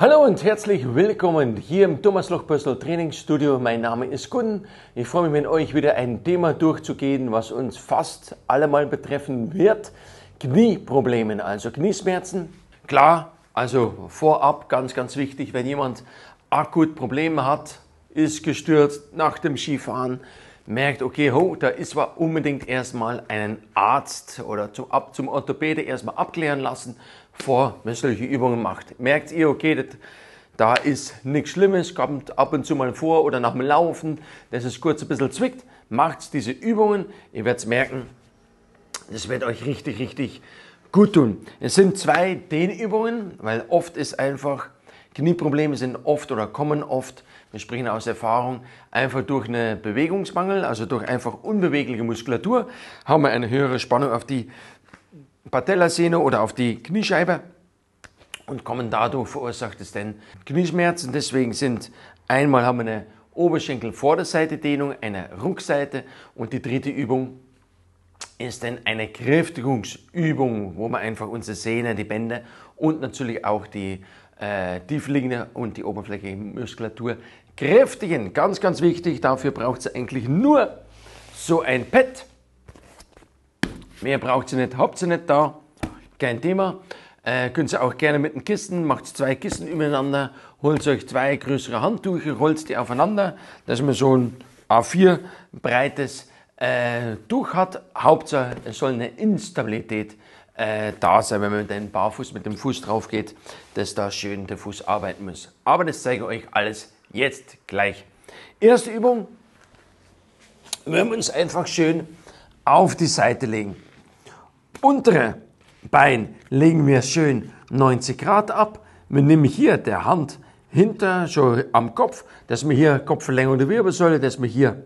Hallo und herzlich willkommen hier im Thomas Loch Personal Trainingsstudio. Mein Name ist Gunn. Ich freue mich, mit euch wieder ein Thema durchzugehen, was uns fast allemal betreffen wird. Knieprobleme, also Knieschmerzen. Klar, also vorab ganz, ganz wichtig, wenn jemand akut Probleme hat, ist gestürzt nach dem Skifahren, merkt, okay, ho, da ist zwar unbedingt erstmal einen Arzt oder zum, zum Orthopäde erstmal abklären lassen, vor, wenn solche Übungen macht. Merkt ihr, okay, das, da ist nichts Schlimmes, kommt ab und zu mal vor oder nach dem Laufen, dass es kurz ein bisschen zwickt, macht diese Übungen. Ihr werdet merken, das wird euch richtig, richtig gut tun. Es sind zwei Dehnübungen, weil oft ist einfach, Knieprobleme sind oft oder kommen oft, wir sprechen aus Erfahrung, einfach durch einen Bewegungsmangel, also durch einfach unbewegliche Muskulatur, haben wir eine höhere Spannung auf die Patellasehne oder auf die Kniescheibe und kommen dadurch verursacht es dann Knieschmerzen. Deswegen sind einmal haben wir eine Oberschenkel-Vorderseite-Dehnung, eine Rückseite und die dritte Übung ist dann eine Kräftigungsübung, wo wir einfach unsere Sehne, die Bänder und natürlich auch die äh, tiefliegende und die oberflächliche Muskulatur kräftigen. Ganz, ganz wichtig, dafür braucht es eigentlich nur so ein Pad. Mehr braucht sie nicht, habt sie nicht da, kein Thema. Äh, könnt ihr auch gerne mit den Kisten, macht zwei Kissen übereinander, holt euch zwei größere Handtücher, rollt die aufeinander, dass man so ein A4 breites äh, Tuch hat. Hauptsache, es soll eine Instabilität äh, da sein, wenn man mit dem Barfuß, mit dem Fuß drauf geht, dass da schön der Fuß arbeiten muss. Aber das zeige ich euch alles jetzt gleich. Erste Übung, wir uns einfach schön auf die Seite legen untere Bein legen wir schön 90 Grad ab. Wir nehmen hier der Hand hinter, so am Kopf, dass wir hier Kopfverlängerung der Wirbelsäule, dass wir hier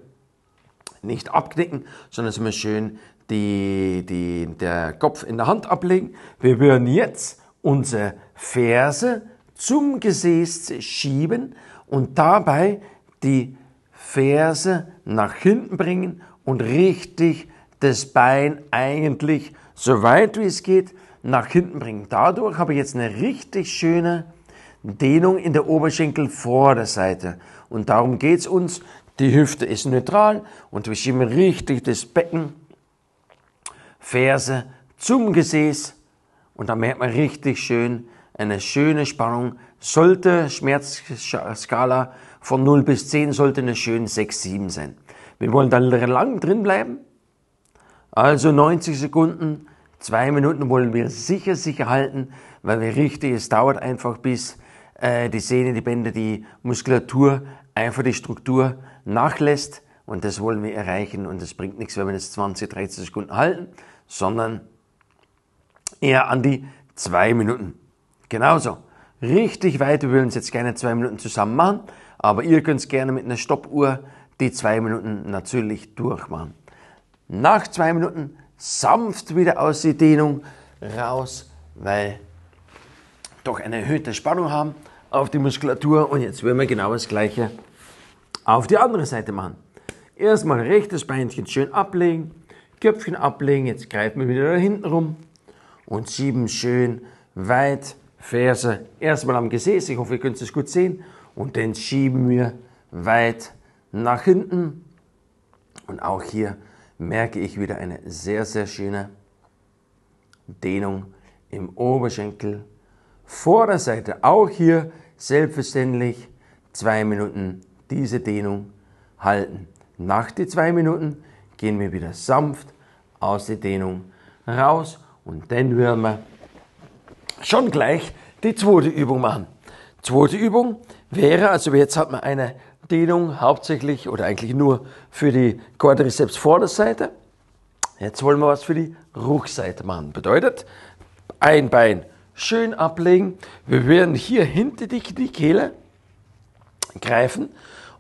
nicht abknicken, sondern dass wir schön die, die, der Kopf in der Hand ablegen. Wir würden jetzt unsere Ferse zum Gesäß schieben und dabei die Ferse nach hinten bringen und richtig das Bein eigentlich so weit wie es geht nach hinten bringen. Dadurch habe ich jetzt eine richtig schöne Dehnung in der Oberschenkelvorderseite. Und darum geht es uns. Die Hüfte ist neutral und wir schieben richtig das Becken, Ferse zum Gesäß. Und da merkt man richtig schön eine schöne Spannung. Sollte Schmerzskala von 0 bis 10, sollte eine schöne 6, 7 sein. Wir wollen da lang drin bleiben. Also 90 Sekunden Zwei Minuten wollen wir sicher, sicher halten, weil wir richtig, es dauert einfach, bis äh, die Sehne, die Bänder, die Muskulatur, einfach die Struktur nachlässt. Und das wollen wir erreichen. Und es bringt nichts, wenn wir das 20, 30 Sekunden halten, sondern eher an die zwei Minuten. Genauso. Richtig weit. Wir würden es jetzt gerne zwei Minuten zusammen machen. Aber ihr könnt es gerne mit einer Stoppuhr die zwei Minuten natürlich durchmachen. Nach zwei Minuten sanft wieder aus der Dehnung raus, weil doch eine erhöhte Spannung haben auf die Muskulatur. Und jetzt werden wir genau das Gleiche auf die andere Seite machen. Erstmal rechtes Beinchen schön ablegen, Köpfchen ablegen, jetzt greifen wir wieder da hinten rum und schieben schön weit Ferse erstmal am Gesäß, ich hoffe, ihr könnt es gut sehen, und dann schieben wir weit nach hinten und auch hier merke ich wieder eine sehr, sehr schöne Dehnung im Oberschenkel. Vorderseite auch hier selbstverständlich zwei Minuten diese Dehnung halten. Nach den zwei Minuten gehen wir wieder sanft aus der Dehnung raus und dann werden wir schon gleich die zweite Übung machen. Zweite Übung wäre, also jetzt hat man eine Dehnung hauptsächlich oder eigentlich nur für die Quadrizeps Vorderseite. Jetzt wollen wir was für die Rückseite machen. Bedeutet, ein Bein schön ablegen. Wir werden hier hinter die Kniekehle greifen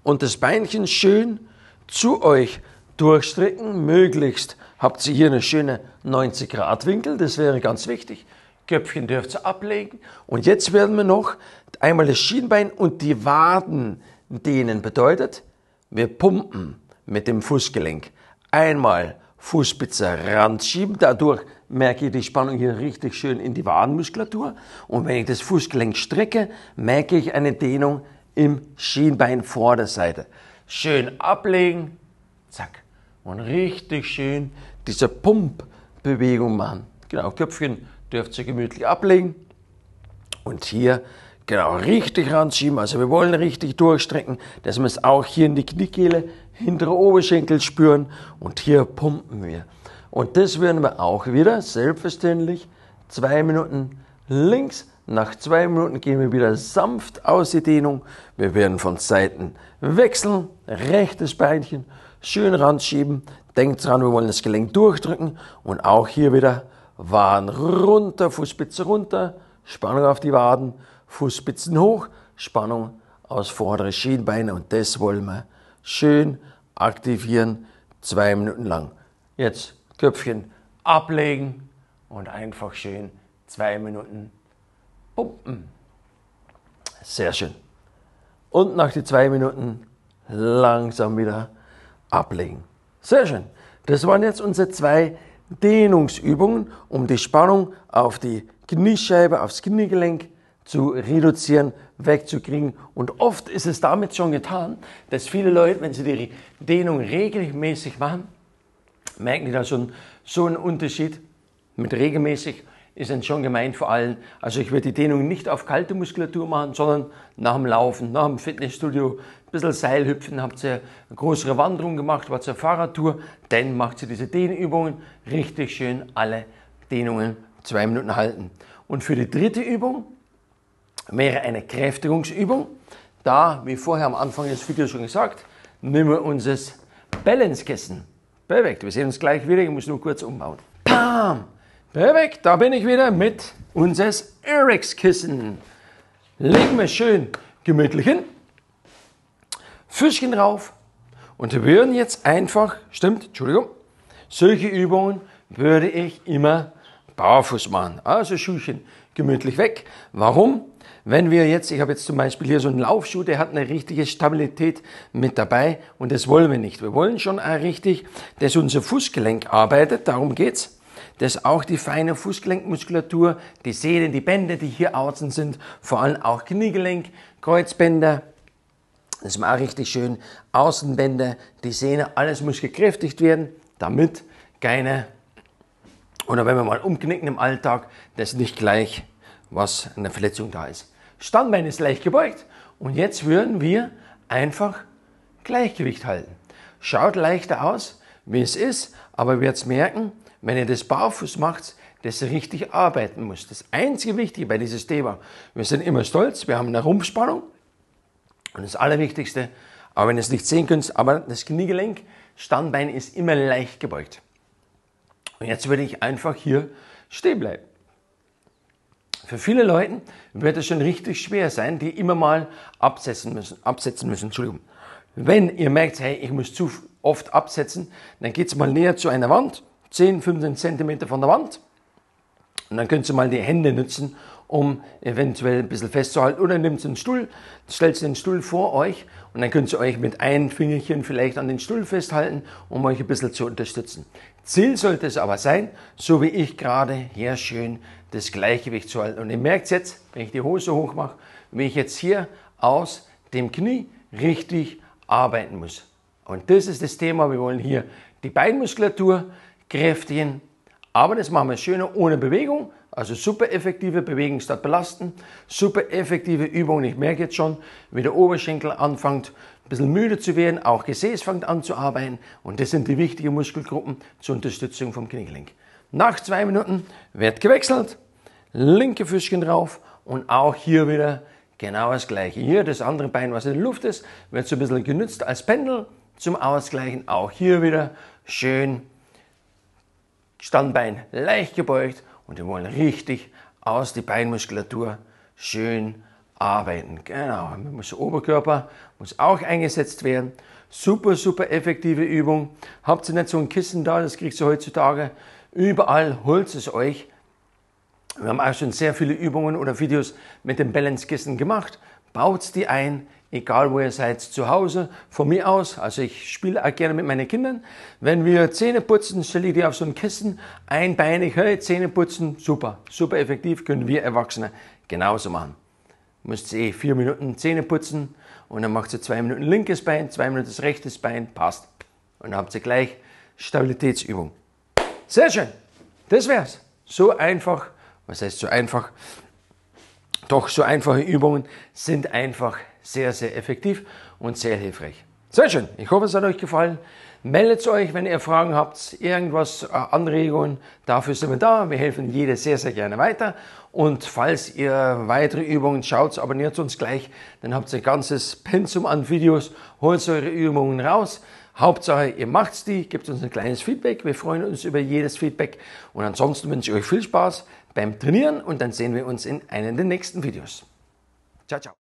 und das Beinchen schön zu euch durchstrecken. Möglichst habt ihr hier eine schöne 90 Grad Winkel, das wäre ganz wichtig. Köpfchen dürft ihr ablegen. Und jetzt werden wir noch einmal das Schienbein und die Waden dehnen bedeutet, wir pumpen mit dem Fußgelenk. Einmal Fußspitze ranschieben, dadurch merke ich die Spannung hier richtig schön in die Wadenmuskulatur. Und wenn ich das Fußgelenk strecke, merke ich eine Dehnung im Schienbein Vorderseite. Schön ablegen, zack. Und richtig schön diese Pumpbewegung machen. Genau, Köpfchen dürft ihr gemütlich ablegen. Und hier Genau, richtig ranschieben. Also wir wollen richtig durchstrecken, dass wir es auch hier in die Kniekehle, hintere Oberschenkel spüren und hier pumpen wir. Und das werden wir auch wieder, selbstverständlich, zwei Minuten links. Nach zwei Minuten gehen wir wieder sanft aus die Dehnung. Wir werden von Seiten wechseln, rechtes Beinchen schön ranschieben. Denkt dran, wir wollen das Gelenk durchdrücken und auch hier wieder Waden runter, Fußspitze runter, Spannung auf die Waden Fußspitzen hoch, Spannung aus vordere Schienbein und das wollen wir schön aktivieren, zwei Minuten lang. Jetzt Köpfchen ablegen und einfach schön zwei Minuten pumpen. Sehr schön. Und nach den zwei Minuten langsam wieder ablegen. Sehr schön. Das waren jetzt unsere zwei Dehnungsübungen, um die Spannung auf die Kniescheibe, aufs Kniegelenk zu reduzieren, wegzukriegen. Und oft ist es damit schon getan, dass viele Leute, wenn sie die Dehnung regelmäßig machen, merken die da schon so einen Unterschied. Mit regelmäßig ist dann schon gemeint vor allem, also ich würde die Dehnung nicht auf kalte Muskulatur machen, sondern nach dem Laufen, nach dem Fitnessstudio, ein bisschen Seilhüpfen, habt ihr eine größere Wanderung gemacht, wart ihr Fahrradtour, dann macht ihr diese Dehnübungen richtig schön alle Dehnungen zwei Minuten halten. Und für die dritte Übung, mehr eine Kräftigungsübung. Da, wie vorher am Anfang des Videos schon gesagt, nehmen wir unser Balance-Kissen. Perfekt, wir sehen uns gleich wieder, ich muss nur kurz umbauen. Bam! Perfekt, da bin ich wieder mit unseres erics kissen Legen wir schön gemütlich hin, Füßchen drauf und wir würden jetzt einfach, stimmt, Entschuldigung, solche Übungen würde ich immer barfuß machen. Also Schuhchen gemütlich weg. Warum? Wenn wir jetzt, ich habe jetzt zum Beispiel hier so einen Laufschuh, der hat eine richtige Stabilität mit dabei und das wollen wir nicht. Wir wollen schon auch richtig, dass unser Fußgelenk arbeitet, darum geht es, dass auch die feine Fußgelenkmuskulatur, die Sehnen, die Bänder, die hier außen sind, vor allem auch Kniegelenk, Kreuzbänder, das ist auch richtig schön, Außenbänder, die Sehne, alles muss gekräftigt werden, damit keine, oder wenn wir mal umknicken im Alltag, dass nicht gleich was eine Verletzung da ist. Standbein ist leicht gebeugt und jetzt würden wir einfach Gleichgewicht halten. Schaut leichter aus, wie es ist, aber ihr werdet merken, wenn ihr das barfuß macht, dass ihr richtig arbeiten müsst. Das einzige Wichtige bei diesem Thema, wir sind immer stolz, wir haben eine Rumpfspannung und das Allerwichtigste, auch wenn ihr es nicht sehen könnt, aber das Kniegelenk, Standbein ist immer leicht gebeugt. Und jetzt würde ich einfach hier stehen bleiben. Für viele Leute wird es schon richtig schwer sein, die immer mal absetzen müssen. Absetzen müssen Entschuldigung. Wenn ihr merkt, hey, ich muss zu oft absetzen, dann geht es mal näher zu einer Wand, 10, 15 Zentimeter von der Wand. Und dann könnt ihr mal die Hände nutzen, um eventuell ein bisschen festzuhalten. Oder nehmt einen Stuhl, stellt den Stuhl vor euch und dann könnt ihr euch mit einem Fingerchen vielleicht an den Stuhl festhalten, um euch ein bisschen zu unterstützen. Ziel sollte es aber sein, so wie ich gerade hier schön das Gleichgewicht zu halten. Und ihr merkt es jetzt, wenn ich die Hose hoch mache, wie ich jetzt hier aus dem Knie richtig arbeiten muss. Und das ist das Thema. Wir wollen hier die Beinmuskulatur kräftigen. Aber das machen wir schöner ohne Bewegung, also super effektive Bewegung statt belasten, super effektive Übungen. Ich merke jetzt schon, wie der Oberschenkel anfängt, ein bisschen müde zu werden, auch Gesäß fängt an zu arbeiten und das sind die wichtigen Muskelgruppen zur Unterstützung vom Kniegelenk. Nach zwei Minuten wird gewechselt, linke Füßchen drauf und auch hier wieder genau das gleiche. Hier das andere Bein, was in der Luft ist, wird so ein bisschen genützt als Pendel zum Ausgleichen. Auch hier wieder schön Standbein leicht gebeugt und wir wollen richtig aus die Beinmuskulatur schön arbeiten. Genau, der Oberkörper muss auch eingesetzt werden. Super, super effektive Übung. Habt ihr nicht so ein Kissen da, das kriegst du heutzutage. Überall holt es euch. Wir haben auch schon sehr viele Übungen oder Videos mit dem Balance-Kissen gemacht. Baut die ein, egal wo ihr seid, zu Hause, von mir aus. Also ich spiele auch gerne mit meinen Kindern. Wenn wir Zähne putzen, stelle ich die auf so ein Kissen, einbeinig, hey, Zähne putzen, super, super effektiv, können wir Erwachsene genauso machen. Müsst ihr eh vier Minuten Zähne putzen und dann macht ihr zwei Minuten linkes Bein, zwei Minuten das rechtes Bein, passt. Und dann habt ihr gleich Stabilitätsübung. Sehr schön, das wär's. So einfach, was heißt so einfach? Doch so einfache Übungen sind einfach sehr, sehr effektiv und sehr hilfreich. Sehr schön, ich hoffe, es hat euch gefallen. Meldet euch, wenn ihr Fragen habt, irgendwas, äh, Anregungen. Dafür sind wir da. Wir helfen jede sehr, sehr gerne weiter. Und falls ihr weitere Übungen schaut, abonniert uns gleich. Dann habt ihr ein ganzes Pensum an Videos. Holt eure Übungen raus. Hauptsache, ihr macht's die, gebt uns ein kleines Feedback. Wir freuen uns über jedes Feedback. Und ansonsten wünsche ich euch viel Spaß beim Trainieren und dann sehen wir uns in einem der nächsten Videos. Ciao, ciao.